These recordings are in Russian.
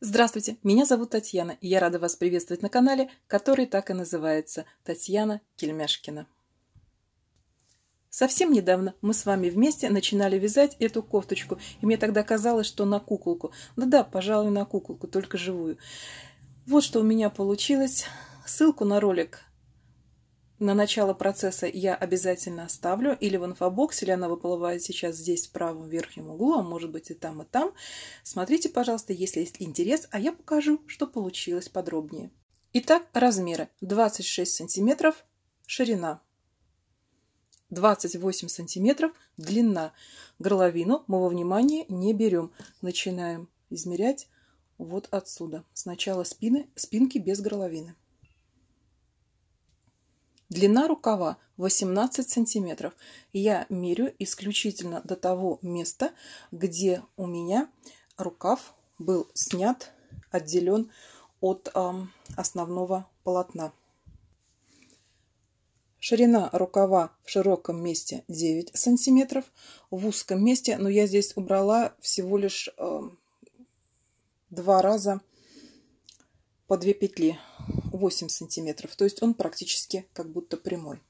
Здравствуйте, меня зовут Татьяна, и я рада вас приветствовать на канале, который так и называется «Татьяна Кельмяшкина». Совсем недавно мы с вами вместе начинали вязать эту кофточку, и мне тогда казалось, что на куколку. Да-да, ну пожалуй, на куколку, только живую. Вот что у меня получилось. Ссылку на ролик на начало процесса я обязательно оставлю или в инфобоксе, или она выплывает сейчас здесь в правом верхнем углу, а может быть и там, и там. Смотрите, пожалуйста, если есть интерес, а я покажу, что получилось подробнее. Итак, размеры 26 сантиметров ширина, 28 сантиметров длина. Горловину мы во внимание не берем. Начинаем измерять вот отсюда. Сначала спины, спинки без горловины. Длина рукава 18 сантиметров. Я мерю исключительно до того места, где у меня рукав был снят, отделен от э, основного полотна. Ширина рукава в широком месте 9 сантиметров, в узком месте, но я здесь убрала всего лишь э, два раза по две петли 8 см, то есть он практически как будто прямой.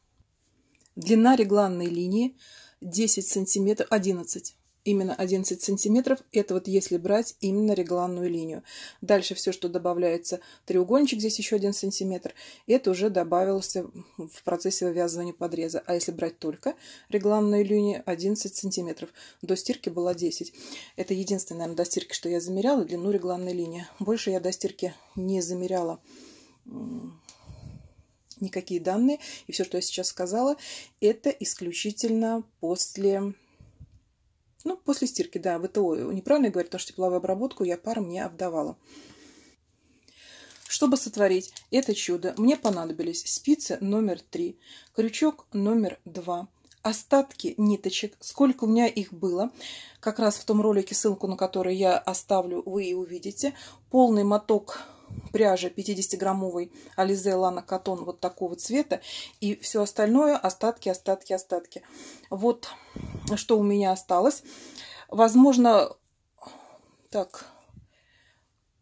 Длина регланной линии 10 см, 11 именно 11 сантиметров. Это вот если брать именно регланную линию. Дальше все, что добавляется, треугольничек, здесь еще один сантиметр, это уже добавилось в процессе вывязывания подреза. А если брать только регланную линию, 11 сантиметров. До стирки было 10. Это единственное, наверное, до стирки, что я замеряла, длину регланной линии. Больше я до стирки не замеряла никакие данные. И все, что я сейчас сказала, это исключительно после... Ну, после стирки, да, ВТО. Неправильно я говорю, потому что тепловую обработку я паром не обдавала. Чтобы сотворить это чудо, мне понадобились спицы номер 3, крючок номер 2, остатки ниточек, сколько у меня их было, как раз в том ролике, ссылку на который я оставлю, вы и увидите, полный моток пряжи 50-граммовой Ализе Лана Катон вот такого цвета. И все остальное остатки, остатки, остатки. Вот что у меня осталось. Возможно, так,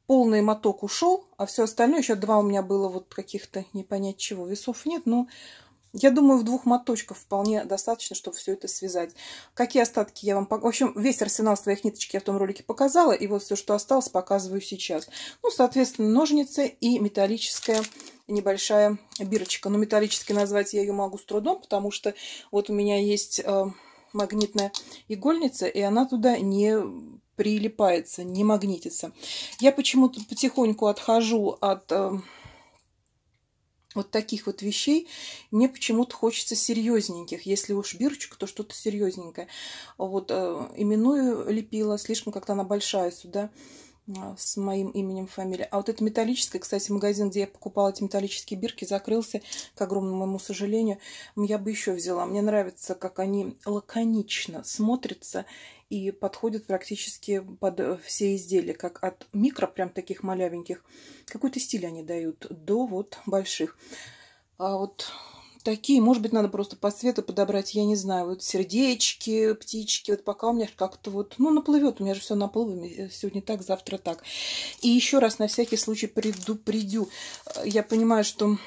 полный моток ушел, а все остальное, еще два у меня было вот каких-то, не понять чего, весов нет, но я думаю, в двух моточках вполне достаточно, чтобы все это связать. Какие остатки я вам... В общем, весь арсенал своих ниточек я в том ролике показала, и вот все, что осталось, показываю сейчас. Ну, соответственно, ножницы и металлическая небольшая бирочка. Но ну, металлически назвать я ее могу с трудом, потому что вот у меня есть э, магнитная игольница, и она туда не прилипается, не магнитится. Я почему-то потихоньку отхожу от... Э, вот таких вот вещей мне почему-то хочется серьезненьких. Если уж бирочка, то что-то серьезненькое. Вот э, именную лепила, слишком как-то она большая сюда. А, с моим именем, фамилия. А вот это металлическое, кстати, магазин, где я покупала эти металлические бирки, закрылся, к огромному моему сожалению. Я бы еще взяла. Мне нравится, как они лаконично смотрятся и подходят практически под э, все изделия, как от микро, прям таких малявеньких. Какой-то стиль они дают, до вот больших. А вот такие, может быть, надо просто по цвету подобрать, я не знаю, вот сердечки, птички, вот пока у меня как-то вот, ну, наплывет, у меня же все наплывами, э, сегодня так, завтра так. И еще раз на всякий случай предупредю, э, я понимаю, что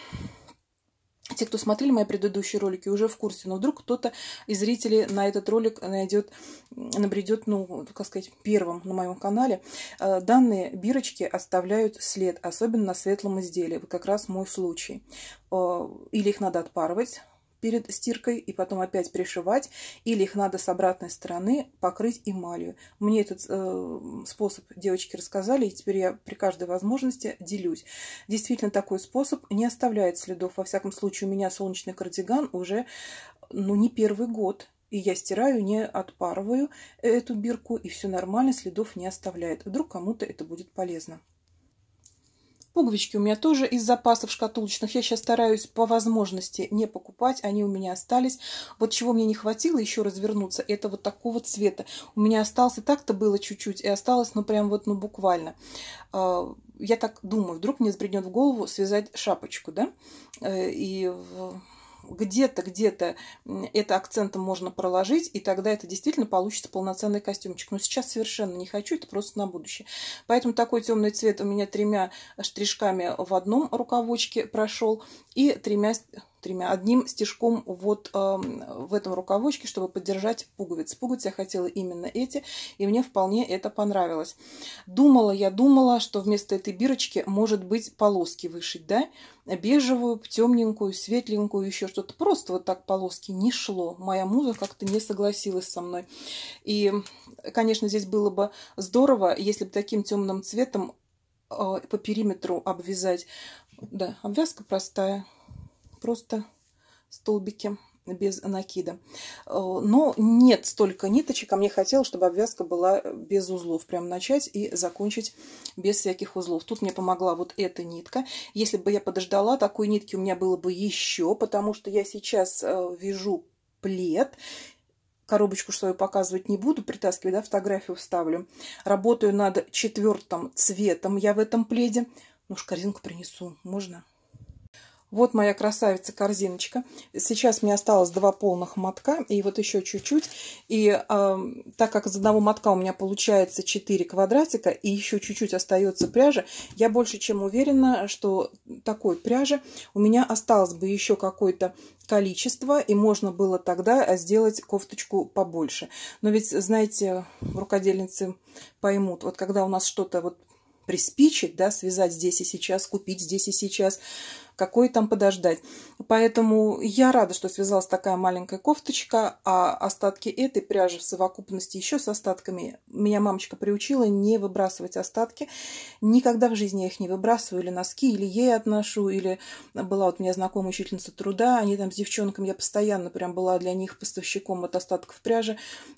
те, кто смотрели мои предыдущие ролики, уже в курсе, но вдруг кто-то из зрителей на этот ролик найдет, набредет, ну, как сказать, первым на моем канале. Э, данные бирочки оставляют след, особенно на светлом изделии. Как раз мой случай. Э, или их надо отпарывать, перед стиркой и потом опять пришивать, или их надо с обратной стороны покрыть эмалью. Мне этот э, способ девочки рассказали, и теперь я при каждой возможности делюсь. Действительно, такой способ не оставляет следов. Во всяком случае, у меня солнечный кардиган уже ну, не первый год. И я стираю, не отпарываю эту бирку, и все нормально, следов не оставляет. Вдруг кому-то это будет полезно. Пуговички у меня тоже из запасов шкатулочных. Я сейчас стараюсь по возможности не покупать. Они у меня остались. Вот чего мне не хватило еще развернуться, это вот такого цвета. У меня остался, так-то было чуть-чуть, и осталось, ну, прям вот, ну, буквально. А, я так думаю, вдруг мне взбреднет в голову связать шапочку, да? Э, и где-то, где-то это акцентом можно проложить, и тогда это действительно получится полноценный костюмчик. Но сейчас совершенно не хочу, это просто на будущее. Поэтому такой темный цвет у меня тремя штришками в одном рукавочке прошел и тремя тремя, одним стежком вот э, в этом рукавочке, чтобы поддержать пуговицы. Пуговицы я хотела именно эти, и мне вполне это понравилось. Думала я, думала, что вместо этой бирочки, может быть, полоски вышить, да? Бежевую, темненькую, светленькую, еще что-то. Просто вот так полоски не шло. Моя муза как-то не согласилась со мной. И, конечно, здесь было бы здорово, если бы таким темным цветом э, по периметру обвязать. Да, обвязка простая просто столбики без накида. Э, но нет столько ниточек, а мне хотелось, чтобы обвязка была без узлов. Прям начать и закончить без всяких узлов. Тут мне помогла вот эта нитка. Если бы я подождала, такой нитки у меня было бы еще, потому что я сейчас э, вяжу плед. Коробочку свою показывать не буду, притаскиваю да, фотографию вставлю. Работаю над четвертым цветом я в этом пледе. Ну уж корзинку принесу, можно? Вот моя красавица корзиночка. Сейчас мне осталось два полных мотка, и вот еще чуть-чуть. И э, так как из одного мотка у меня получается 4 квадратика, и еще чуть-чуть остается пряжа, я больше чем уверена, что такой пряжи у меня осталось бы еще какой-то количество, и можно было тогда сделать кофточку побольше. Но ведь, знаете, рукодельницы поймут, вот когда у нас что-то вот приспичит, да, связать здесь и сейчас, купить здесь и сейчас – какой там подождать. Поэтому я рада, что связалась такая маленькая кофточка, а остатки этой пряжи в совокупности еще с остатками. Меня мамочка приучила не выбрасывать остатки. Никогда в жизни я их не выбрасываю, или носки, или ей отношу, или была вот у меня знакомая учительница труда, они там с девчонками, я постоянно прям была для них поставщиком от остатков пряжи.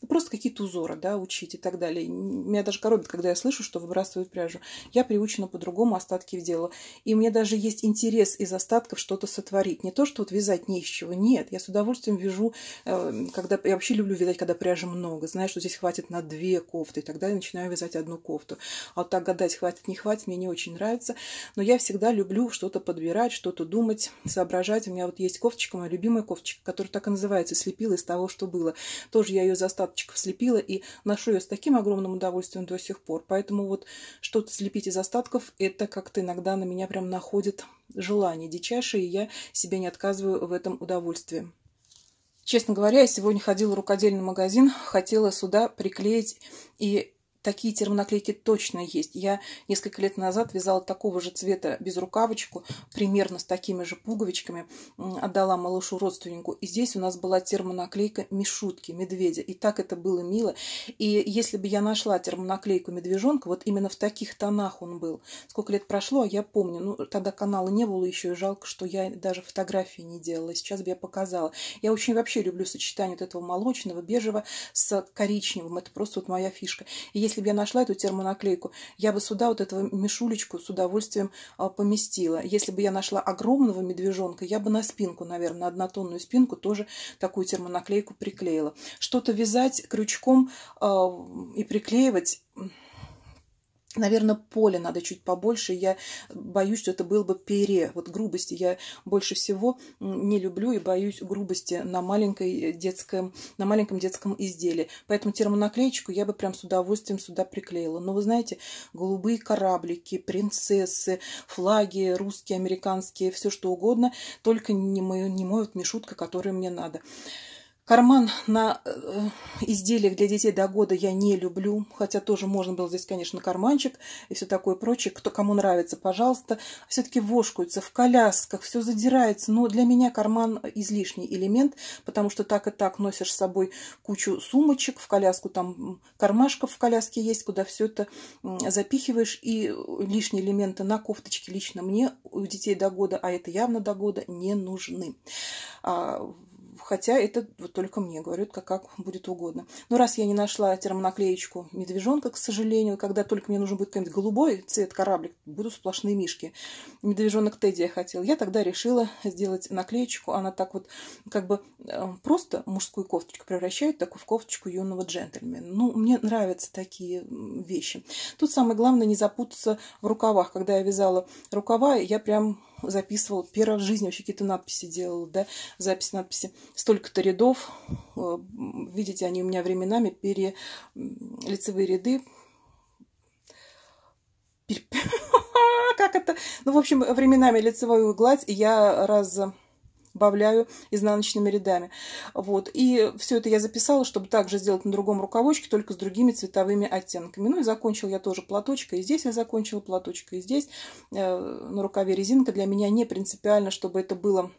Просто какие-то узоры, да, учить и так далее. Меня даже коробит, когда я слышу, что выбрасывают пряжу. Я приучена по-другому остатки в дело. И мне даже есть интерес из из остатков что-то сотворить. Не то, что вот вязать не из чего. Нет, я с удовольствием вяжу, э, когда я вообще люблю вязать, когда пряжи много. Знаю, что здесь хватит на две кофты, и тогда я начинаю вязать одну кофту. А вот так гадать, хватит, не хватит, мне не очень нравится. Но я всегда люблю что-то подбирать, что-то думать, соображать. У меня вот есть кофточка, моя любимая кофточка, которая так и называется, слепила из того, что было. Тоже я ее из остаточков слепила и ношу ее с таким огромным удовольствием до сих пор. Поэтому вот что-то слепить из остатков, это как-то иногда на меня прям находит желание дичайшее, и я себе не отказываю в этом удовольствии. Честно говоря, я сегодня ходила в рукодельный магазин, хотела сюда приклеить и такие термонаклейки точно есть. Я несколько лет назад вязала такого же цвета безрукавочку, примерно с такими же пуговичками, отдала малышу родственнику. И здесь у нас была термонаклейка Мишутки, медведя. И так это было мило. И если бы я нашла термонаклейку медвежонка, вот именно в таких тонах он был. Сколько лет прошло, а я помню. Ну, тогда канала не было еще, и жалко, что я даже фотографии не делала. Сейчас бы я показала. Я очень вообще люблю сочетание вот этого молочного, бежевого с коричневым. Это просто вот моя фишка. И если бы я нашла эту термонаклейку, я бы сюда вот этого мешулечку с удовольствием а, поместила. Если бы я нашла огромного медвежонка, я бы на спинку, наверное, на однотонную спинку тоже такую термонаклейку приклеила. Что-то вязать крючком а, и приклеивать Наверное, поле надо чуть побольше. Я боюсь, что это был бы пере. Вот грубости я больше всего не люблю и боюсь грубости на, маленькой э, детском, на маленьком детском изделии. Поэтому термонаклеечку я бы прям с удовольствием сюда приклеила. Но вы знаете, голубые кораблики, принцессы, флаги русские, американские, все что угодно. Только не мой, не мой вот мешутка, который мне надо. Карман на э, изделиях для детей до года я не люблю, хотя тоже можно было здесь, конечно, карманчик и все такое прочее. Кто кому нравится, пожалуйста. Все-таки вошкаются в колясках, все задирается, но для меня карман излишний элемент, потому что так и так носишь с собой кучу сумочек в коляску, там кармашков в коляске есть, куда все это запихиваешь, и лишние элементы на кофточке лично мне у детей до года, а это явно до года, не нужны. А хотя это вот только мне говорят, как, как будет угодно. Но раз я не нашла термонаклеечку медвежонка, к сожалению, когда только мне нужен будет какой-нибудь голубой цвет кораблик, будут сплошные мишки. Медвежонок Тедди я хотела. Я тогда решила сделать наклеечку. Она так вот как бы э, просто мужскую кофточку превращает такую в кофточку юного джентльмена. Ну, мне нравятся такие вещи. Тут самое главное не запутаться в рукавах. Когда я вязала рукава, я прям записывал, первый в жизни вообще какие-то надписи делал, да, запись надписи. Столько-то рядов, э, видите, они у меня временами пере... лицевые ряды, как это, ну, в общем, временами лицевую гладь я раз добавляю изнаночными рядами. Вот. И все это я записала, чтобы также сделать на другом рукавочке, только с другими цветовыми оттенками. Ну и закончила я тоже платочка. И здесь я закончила платочка, и здесь э, на рукаве резинка. Для меня не принципиально, чтобы это было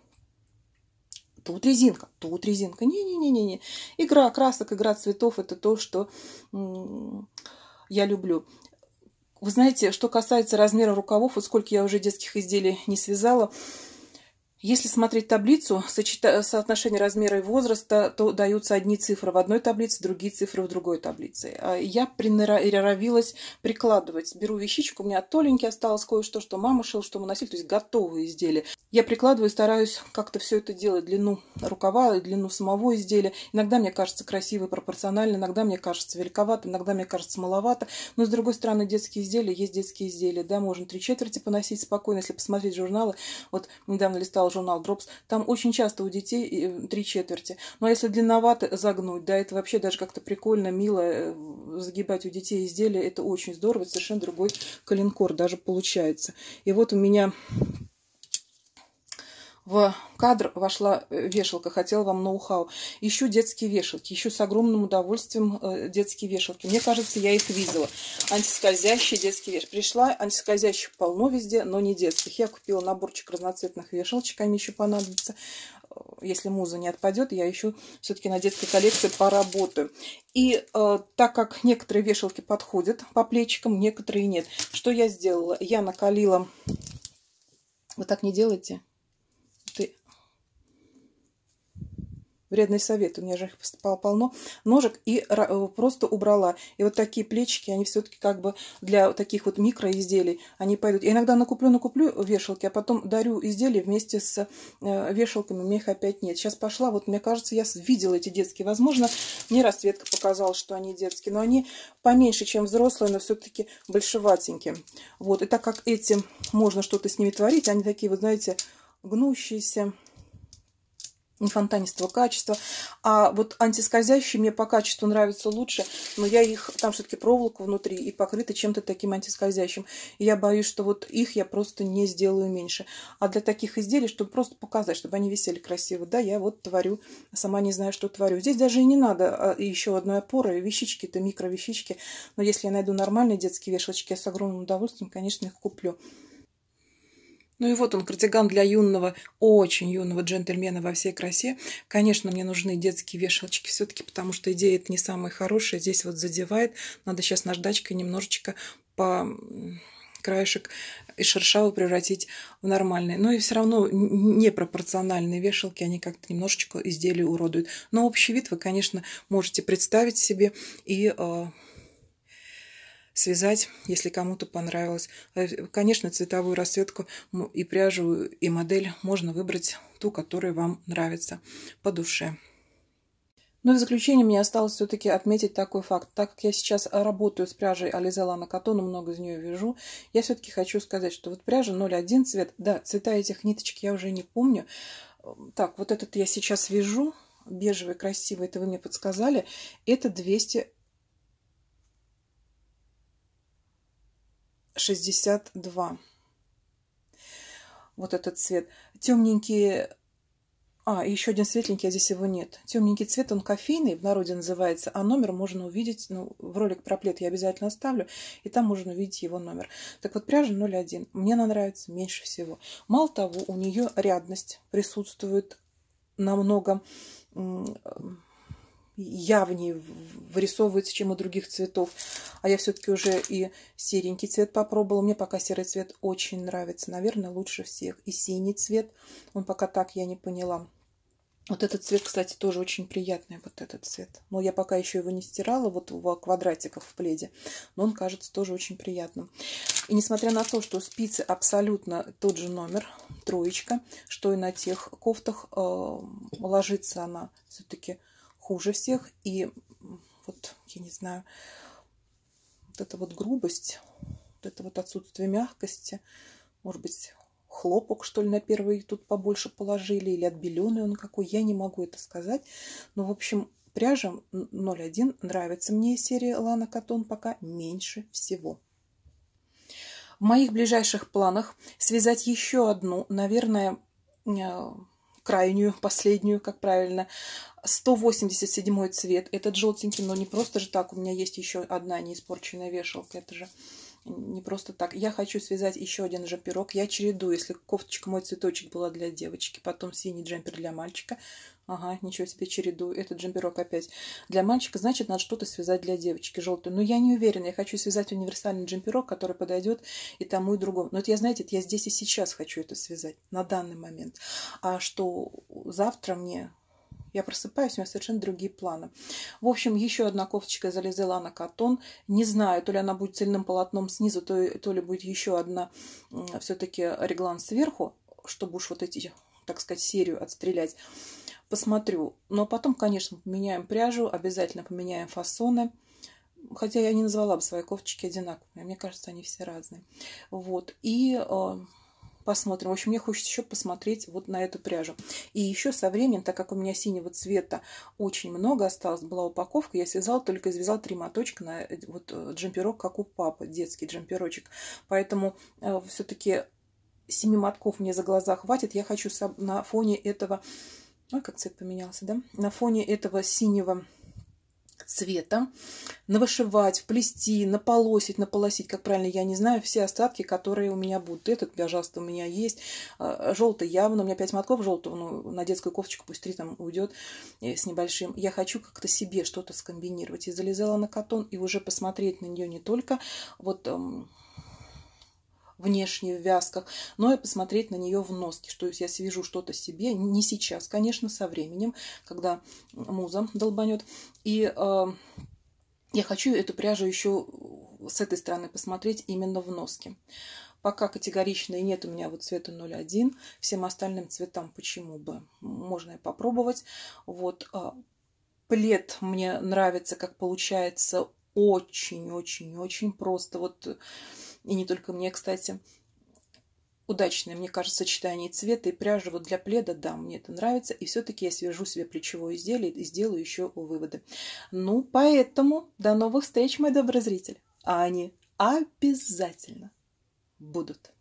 тут резинка, тут резинка. Не, Не-не-не-не. Игра красок, игра цветов – это то, что я люблю. Вы знаете, что касается размера рукавов, вот сколько я уже детских изделий не связала – если смотреть таблицу сочета... соотношение размера и возраста, то даются одни цифры в одной таблице, другие цифры в другой таблице. А я приноровилась прикладывать. Беру вещичку, у меня от Толеньки осталось кое-что, что мама шила, что мы носили, то есть готовые изделия. Я прикладываю и стараюсь как-то все это делать. Длину рукава, длину самого изделия. Иногда мне кажется красиво и пропорционально, иногда мне кажется великовато, иногда мне кажется маловато. Но, с другой стороны, детские изделия есть детские изделия. Да, можно три четверти поносить спокойно. Если посмотреть журналы, вот недавно листал журнал Drops, там очень часто у детей э, три четверти. Но если длинновато загнуть, да, это вообще даже как-то прикольно, мило э, загибать у детей изделия. Это очень здорово, это совершенно другой коленкор даже получается. И вот у меня в кадр вошла э, вешалка, хотела вам ноу-хау. Ищу детские вешалки, ищу с огромным удовольствием э, детские вешалки. Мне кажется, я их видела. Антискользящие детские вешалки. Пришла, антискользящих полно везде, но не детских. Я купила наборчик разноцветных вешалочек, они еще понадобятся. Э, если муза не отпадет, я еще все-таки на детской коллекции поработаю. И э, так как некоторые вешалки подходят по плечикам, некоторые нет, что я сделала? Я накалила... Вы так не делайте. Вредный совет, у меня же их поступало полно ножек, и э, просто убрала. И вот такие плечики, они все-таки как бы для таких вот микроизделий, они пойдут. Я иногда накуплю-накуплю вешалки, а потом дарю изделия вместе с э, вешалками, у меня их опять нет. Сейчас пошла, вот мне кажется, я видела эти детские. Возможно, мне расцветка показала, что они детские, но они поменьше, чем взрослые, но все-таки большеватенькие. Вот, и так как эти можно что-то с ними творить, они такие, вы знаете, гнущиеся, фонтанистого качества. А вот антискользящие мне по качеству нравятся лучше, но я их, там все-таки проволока внутри и покрыта чем-то таким антискользящим. И я боюсь, что вот их я просто не сделаю меньше. А для таких изделий, чтобы просто показать, чтобы они висели красиво, да, я вот творю, сама не знаю, что творю. Здесь даже и не надо а, еще одной опоры, вещички, это микровещички. Но если я найду нормальные детские вешалочки, я с огромным удовольствием, конечно, их куплю. Ну и вот он, кардиган для юного, очень юного джентльмена во всей красе. Конечно, мне нужны детские вешалочки все-таки, потому что идея это не самая хорошая. Здесь вот задевает. Надо сейчас наждачкой немножечко по краешек и шершаву превратить в нормальные. Но ну и все равно непропорциональные вешалки, они как-то немножечко изделие уродуют. Но общий вид вы, конечно, можете представить себе и э, связать, если кому-то понравилось. Э, конечно, цветовую расцветку и пряжу, и модель можно выбрать ту, которая вам нравится по душе. Ну и в заключение мне осталось все-таки отметить такой факт. Так как я сейчас работаю с пряжей Ализе Лана Катона, много из нее вяжу, я все-таки хочу сказать, что вот пряжа 0,1 цвет, да, цвета этих ниточек я уже не помню. Эм, так, вот этот я сейчас вяжу, бежевый, красивый, это вы мне подсказали, это 200 62. Вот этот цвет. Темненький... А, еще один светленький, а здесь его нет. Темненький цвет, он кофейный, в народе называется, а номер можно увидеть, ну, в ролик про плед я обязательно оставлю, и там можно увидеть его номер. Так вот, пряжа 0,1. Мне она нравится меньше всего. Мало того, у нее рядность присутствует намного явнее вырисовывается, чем у других цветов. А я все-таки уже и серенький цвет попробовала. Мне пока серый цвет очень нравится. Наверное, лучше всех. И синий цвет. Он пока так я не поняла. Вот этот цвет, кстати, тоже очень приятный, вот этот цвет. Но я пока еще его не стирала, вот в квадратиках в пледе. Но он кажется тоже очень приятным. И несмотря на то, что спицы абсолютно тот же номер, троечка, что и на тех кофтах, э, ложится она все-таки хуже всех. И вот, я не знаю, вот эта вот грубость, вот это вот отсутствие мягкости, может быть, хлопок, что ли, на первый тут побольше положили, или отбеленый он какой, я не могу это сказать. Но, ну, в общем, пряжа 0,1 нравится мне серия Лана Катон пока меньше всего. В моих ближайших планах связать еще одну, наверное, э, крайнюю, последнюю, как правильно. 187 цвет. Этот желтенький, но не просто же так. У меня есть еще одна неиспорченная вешалка. Это же не просто так. Я хочу связать еще один джемперок. Я череду, если кофточка мой цветочек была для девочки, потом синий джемпер для мальчика, Ага, ничего себе череду. Этот джемперок опять. Для мальчика, значит, надо что-то связать для девочки желтую. Но «Ну, я не уверена. Я хочу связать универсальный джемперок, который подойдет и тому, и другому. Но это я, знаете, это я здесь и сейчас хочу это связать, на данный момент. А что завтра мне я просыпаюсь, у меня совершенно другие планы. В общем, еще одна кофточка из на Катон. Не знаю, то ли она будет цельным полотном снизу, то, то ли будет еще одна все-таки реглан сверху, чтобы уж вот эти, так сказать, серию отстрелять посмотрю. Но потом, конечно, поменяем пряжу, обязательно поменяем фасоны. Хотя я не назвала бы свои кофточки одинаковыми. Мне кажется, они все разные. Вот. И э, посмотрим. В общем, мне хочется еще посмотреть вот на эту пряжу. И еще со временем, так как у меня синего цвета очень много осталось, была упаковка, я связала, только извязала три моточка на э, вот э, джемперок, как у папы, детский джемперочек. Поэтому э, все-таки семи мотков мне за глаза хватит. Я хочу на фоне этого а, как цвет поменялся, да? На фоне этого синего цвета, навышивать, вплести, наполосить, наполосить, как правильно, я не знаю, все остатки, которые у меня будут. Этот, пожалуйста, у меня есть. А, Желтый явно, у меня 5 мотков желтого, ну, на детскую кофточку пусть 3 там уйдет э, с небольшим. Я хочу как-то себе что-то скомбинировать. И залезала на катон, и уже посмотреть на нее не только вот эм, внешне в вязках, но и посмотреть на нее в носке, что я свяжу что-то себе, не сейчас, конечно, со временем, когда муза долбанет. И э, я хочу эту пряжу еще с этой стороны посмотреть именно в носке. Пока категорично и нет у меня вот цвета 01, всем остальным цветам почему бы, можно и попробовать. Вот, э, плед мне нравится, как получается, очень-очень-очень просто вот и не только мне, кстати. Удачное, мне кажется, сочетание цвета и пряжи вот для пледа, да, мне это нравится. И все-таки я свяжу себе плечевое изделие и сделаю еще выводы. Ну, поэтому до новых встреч, мой добрый зритель. А они обязательно будут.